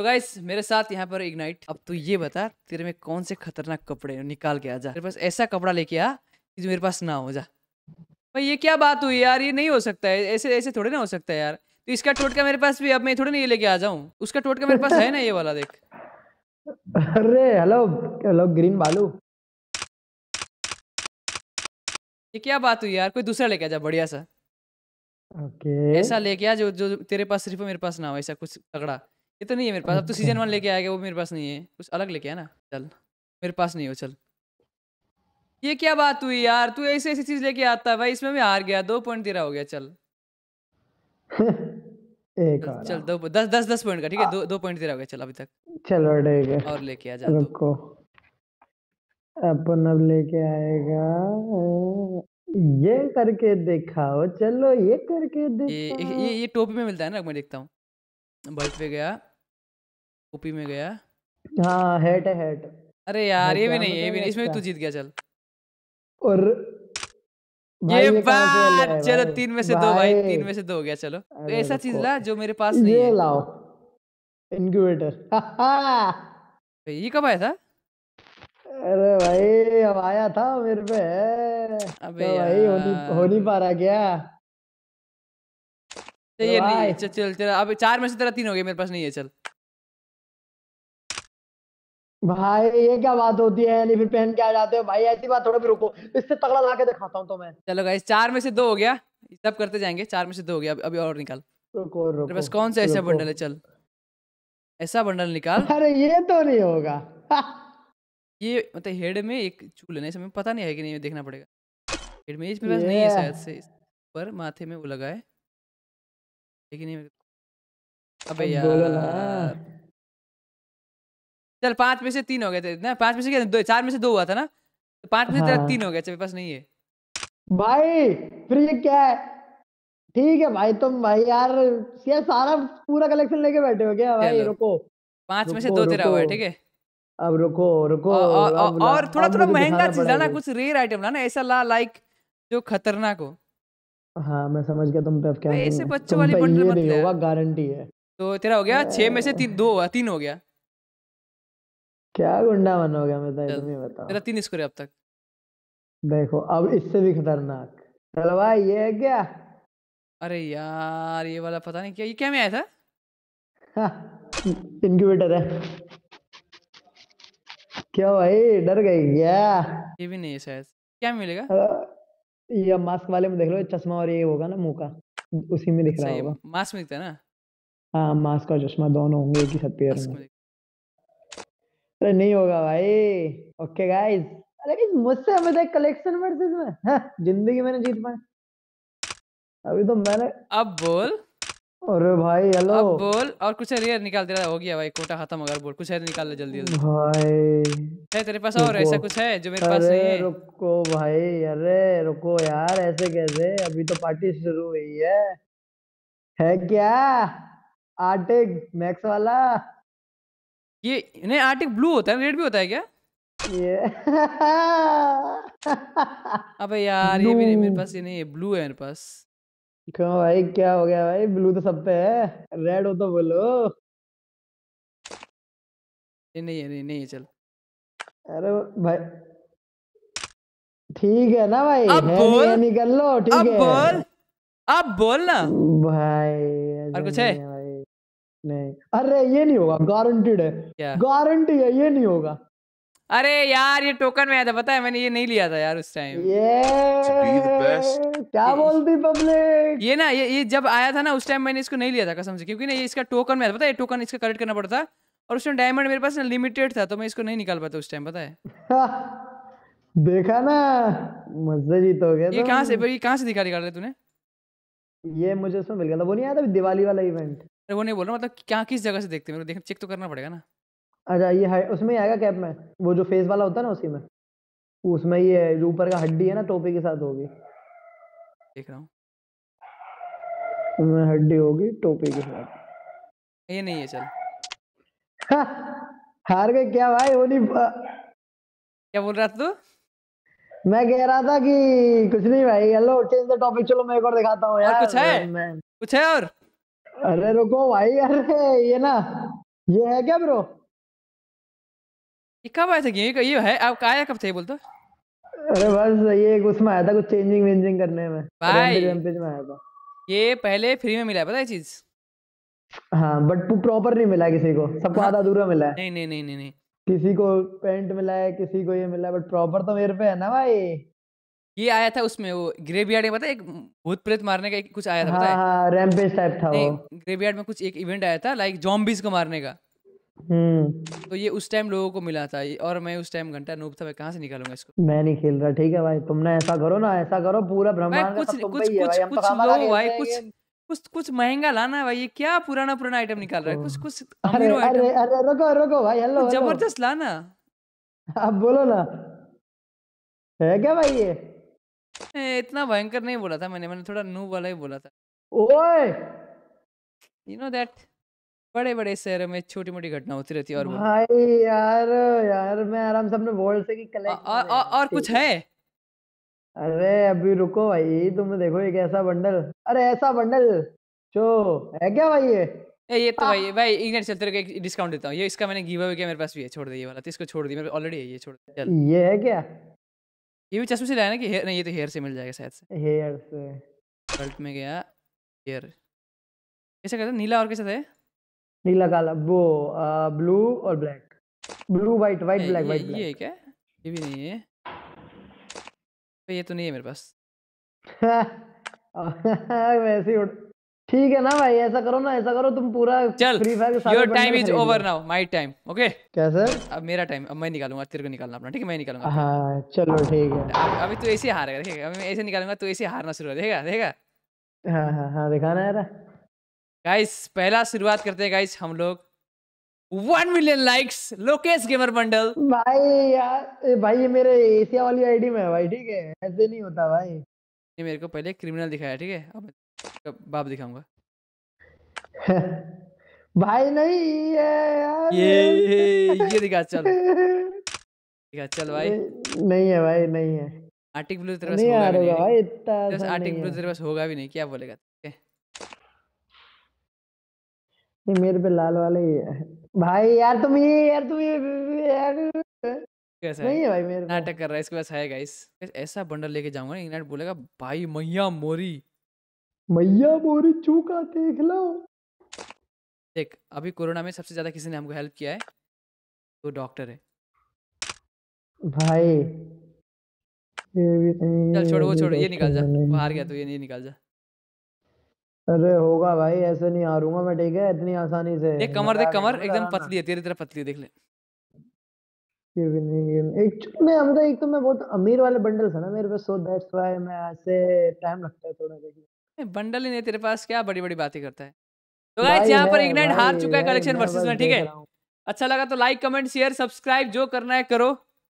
तो गाइस मेरे साथ यहाँ पर इग्नाइट अब तू ये बता तेरे में कौन से खतरनाक कपड़े निकाल के आ जा मेरे पास ऐसा कपड़ा लेके आ कि जो मेरे पास ना हो जा भाई ये क्या बात हुई यार ये नहीं हो सकता है ऐसे ऐसे थोड़े ना हो सकता है यार तो इसका टोटका मेरे पास भी अब मैं थोड़े ना ये लेके आ जाऊँ उसका टोटका मेरे पास है ना ये वाला देख अरे हेलो हेलो ग्रीन बालू ये क्या बात हुई यार कोई दूसरा लेके आ जा बढ़िया सा ओके ऐसा लेके आ जो जो तेरे पास सिर्फ मेरे पास ना हो ऐसा कुछ तगड़ा ये तो नहीं है मेरे पास अब तो सीजन वन अच्छा। लेके गया वो मेरे पास नहीं है कुछ अलग लेके आया ना चल मेरे पास नहीं हो चल ये क्या बात हुई यार तू ऐसी ऐसी चीज लेके आता है भाई इसमें मैं हार गया दो पॉइंट तेरा हो गया चल एक चल, चल दो दस दस दस पॉइंट का ठीक है दो दो पॉइंट तेरा हो गया चल अभी तक चलो ठीक है और लेके आ जा रुको अपन अब लेके आएगा ये करके दिखाओ चलो ये करके दिखाओ ये ये, ये टोपी में मिलता है ना मैं देखता हूँ बर्थ पे गया ओपी में गया हाँ हेड है हेट अरे यार मतलब ये भी नहीं ये भी नहीं इसमें तू जीत गया चल और ये बात चलो तीन में से दो भाई तीन में से दो हो गया चलो तो ऐसा चीज ला जो मेरे पास नहीं ये लाओ इनक्यूबेटर ये कब आया था अरे भाई अब आया था मेरे पे अबे तो भाई हो नहीं हो नहीं पा रहा क्या तो ये तो नहीं चल चल अब चार में से तेरा तीन हो गया मेरे पास नहीं है चल भाई ये क्या बात होती है नहीं फिर पहन के आ जाते हो भाई ऐसी बात थोड़ा भी रुको इससे तगड़ा ला के दिखाता हूँ तो मैं चलो भाई चार में से दो हो गया सब करते जाएंगे चार में से दो हो गया अभी और निकाल रुको रुको बस कौन सा ऐसा बंडल है चल ऐसा बंडल निकाल अरे ये तो नहीं होगा ये मतलब हेड में एक चूल है इसमें पता नहीं है कि नहीं देखना पड़ेगा हेड में इसमें बस नहीं है शायद से पर माथे में वो लगा है लेकिन अबे यार चल पांच में से तीन हो गए थे ना पांच में से क्या दो चार में से दो हुआ था ना तो पांच में से तेरा हाँ। तीन हो गया पास नहीं है भाई फिर ये क्या है ठीक है भाई तुम भाई यार क्या सारा पूरा कलेक्शन लेके बैठे हो क्या भाई रुको पांच में से दो तेरा हुआ है ठीक है अब रुको रुको और, थोड़ा थोड़ा महंगा चीज लाना कुछ रेयर आइटम लाना ऐसा ला लाइक जो खतरनाक हो हाँ मैं समझ गया तुम पे अब क्या तो ऐसे बच्चों वाली बंडल मत ले होगा गारंटी है तो तेरा हो गया छह में से तीन दो हुआ तीन हो गया क्या गुंडा बनोगे मैं तो तुम्हें तो बताओ मेरा तीन स्कोर है अब तक देखो अब इससे भी खतरनाक चलो भाई ये है क्या अरे यार ये वाला पता नहीं क्या ये क्या में आया था इनक्यूबेटर है क्या भाई डर गई क्या ये भी नहीं शायद क्या मिलेगा ये मास्क वाले में देख लो चश्मा और ये होगा ना मुंह का उसी में दिख रहा अच्छा, होगा मास्क मिलता है ना हाँ मास्क और चश्मा दोनों होंगे एक ही छत पे अरे नहीं होगा भाई ओके गाइस अरे गाइस मुझसे हमें देख कलेक्शन वर्सेस में हाँ, जिंदगी मैंने जीत पाए अभी तो मैंने अब बोल अरे भाई हेलो अब बोल और कुछ रेयर निकाल दे रहा हो गया भाई कोटा खत्म हो गया बोल कुछ रेयर निकाल ले जल्दी जल्दी भाई है तेरे पास और ऐसा कुछ है जो मेरे पास नहीं है रुको भाई अरे रुको यार ऐसे कैसे अभी तो पार्टी शुरू हुई है है क्या आटे मैक्स वाला ये नहीं आर्टिक ब्लू होता है रेड भी होता है क्या yeah. अबे यार ये भी नहीं मेरे पास ये नहीं ये ब्लू है मेरे पास क्यों भाई क्या हो गया भाई ब्लू तो सब पे है रेड हो तो बोलो नहीं नहीं नहीं नहीं चल अरे भाई ठीक है ना भाई अब बोल निकल लो ठीक है अब बोल अब बोल ना भाई और कुछ है नहीं अरे ये नहीं होगा गारंटीड है गारंटी है ये नहीं होगा अरे यार ये टोकन में आया था पता है मैंने ये नहीं लिया था यार उस टाइम ये क्या बोलती पब्लिक ये ना ये ये जब आया था ना उस टाइम मैंने इसको नहीं लिया था कसम से क्योंकि ना ये इसका टोकन में आया पता है टोकन इसका कलेक्ट करना पड़ता और उस टाइम डायमंड मेरे पास ना लिमिटेड था तो मैं इसको नहीं निकाल पाता उस टाइम पता है देखा ना मजे जीत हो गया ये कहाँ से ये कहाँ से दिखा निकाल रहे तूने ये मुझे उसमें मिल गया था वो नहीं आया था दिवाली वाला इवेंट अरे वो नहीं बोल रहा मतलब क्या किस जगह से देखते हैं मेरे देखना चेक तो करना पड़ेगा ना अच्छा ये है, उसमें आएगा कैप में वो जो फेस वाला होता है ना उसी में उसमें ये जो ऊपर का हड्डी है ना टोपी के साथ होगी देख रहा हूँ उसमें हड्डी होगी टोपी के साथ ये नहीं है चल हार गए क्या भाई वो नहीं क्या बोल रहा था तू मैं कह रहा था कि कुछ नहीं भाई हेलो चेंज द टॉपिक चलो मैं एक और दिखाता हूँ यार कुछ है कुछ है और अरे रुको भाई अरे ये ना ये है क्या ब्रो ये कब आया था ये ये है आप आया कब थे बोल तो अरे बस ये उसमें आया था कुछ चेंजिंग वेंजिंग करने में भाई रेंपेज में आया था ये पहले फ्री में मिला है पता है चीज हाँ बट प्रॉपर नहीं मिला किसी को सबको हाँ। आधा अधूरा मिला है नहीं नहीं नहीं नहीं किसी को पेंट मिला है किसी को ये मिला है बट प्रॉपर तो मेरे पे है ना भाई ये आया था उसमें वो ग्रेवयार्ड में पता एक भूत प्रेत मारने का एक कुछ आया था पता है रैम्पेज हाँ, टाइप हाँ, था वो ग्रेवयार्ड में कुछ एक इवेंट आया था लाइक जॉम्बीज को मारने का हम्म। तो ये उस टाइम लोगों को मिला था और मैं उस टाइम घंटा नूब था मैं कहाँ से निकालूंगा इसको मैं नहीं खेल रहा ठीक है भाई तुमने ऐसा करो ना ऐसा करो पूरा ब्रह्मांड कुछ कुछ कुछ कुछ लो भाई कुछ कुछ कुछ महंगा लाना है भाई ये क्या पुराना पुराना आइटम निकाल रहा है कुछ कुछ अरे अरे अरे रुको रुको भाई हेलो जबरदस्त लाना आप बोलो ना है क्या भाई ये इतना भयंकर नहीं बोला था मैंने मैंने थोड़ा नू वाला ही बोला था ओए यू नो दैट बड़े बड़े शहर में छोटी मोटी घटना होती रहती है और भाई यार यार मैं आराम से अपने वर्ल्ड से की कलेक्ट और, और, और कुछ है अरे अभी रुको भाई तुम देखो एक ऐसा बंडल अरे ऐसा बंडल जो है क्या भाई ये ए, ये तो भाई भाई एक मिनट चलते को एक डिस्काउंट देता हूँ ये इसका मैंने गिव अवे किया मेरे पास भी है छोड़ दे ये वाला तो इसको छोड़ दी मेरे ऑलरेडी है ये छोड़ दे ये है क्या ये भी चश्मे से लाया ना कि हेयर नहीं ये तो हेयर से मिल जाएगा शायद से हेयर से बेल्ट में गया हेयर कैसे कहते नीला और कैसे थे नीला काला वो ब्लू और black blue white white black white ये है क्या ये भी नहीं है तो ये तो नहीं है मेरे पास वैसे ही उड़ ठीक है ना भाई ऐसा करो ना ऐसा करो तुम पूरा चल free fire your time is over now my time okay कैसे अब मेरा टाइम अब मैं निकालूंगा तेरे को निकालना अपना ठीक है मैं निकालूंगा हाँ चलो ठीक है अभी तू ऐसे हारेगा ठीक है मैं ऐसे निकालूंगा तू ऐसे हारना शुरू देगा देखा हाँ हाँ हाँ दिखाना यार गाइस पहला शुरुआत करते हैं गाइस हम लोग one million likes Lokesh gamer bundle भाई यार ए, भाई ये मेरे एशिया वाली आईडी में है भाई ठीक है ऐसे नहीं होता भाई ये मेरे को पहले क्रिमिनल दिखाया ठीक है अब बाप दिखाऊंगा भाई नहीं ये ये ये, दिखा चल दिखा चल भाई नहीं है भाई नहीं है आर्टिक ब्लू तेरे पास होगा भी नहीं भाई इतना बस आर्टिक ब्लू तेरे पास होगा भी नहीं क्या बोलेगा ठीक है ये मेरे पे लाल वाले ही है भाई यार तुम ये यार तुम ये यार कैसा नहीं है भाई मेरे नाटक कर रहा है इसके पास है गाइस ऐसा बंडल लेके जाऊंगा ना बोलेगा भाई मैया मोरी मैया बोरी चूका देख लो देख अभी कोरोना में सबसे ज्यादा किसी ने हमको हेल्प किया है वो डॉक्टर है भाई ये भी नहीं चल छोड़ वो छोड़ ये निकाल जा बाहर गया तो ये नहीं निकाल जा अरे होगा भाई ऐसे नहीं हारूंगा मैं ठीक है इतनी आसानी से देख कमर देख कमर एकदम पतली है तेरी तरह पतली देख ले ये भी नहीं ये एक मैं हम मतलब तो एक तो मैं बहुत अमीर वाले बंडल था ना मेरे पास सो दैट्स व्हाई मैं ऐसे टाइम लगता है थोड़ा देखने बंडल ही नहीं तेरे पास क्या बड़ी बड़ी बातें करता है तो गाइस यहाँ पर इग्नाइट हार चुका है कलेक्शन वर्सेस में ठीक है अच्छा लगा तो लाइक कमेंट शेयर सब्सक्राइब जो करना है करो